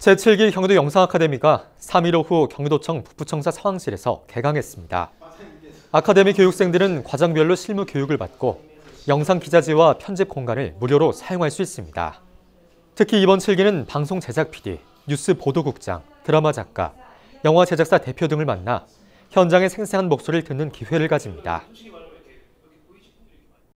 제7기 경기도 영상아카데미가 3일 오후 경기도청 북부청사 서황실에서 개강했습니다. 아카데미 교육생들은 과정별로 실무 교육을 받고 영상 기자지와 편집 공간을 무료로 사용할 수 있습니다. 특히 이번 7기는 방송 제작 PD, 뉴스 보도국장, 드라마 작가, 영화 제작사 대표 등을 만나 현장의 생생한 목소리를 듣는 기회를 가집니다.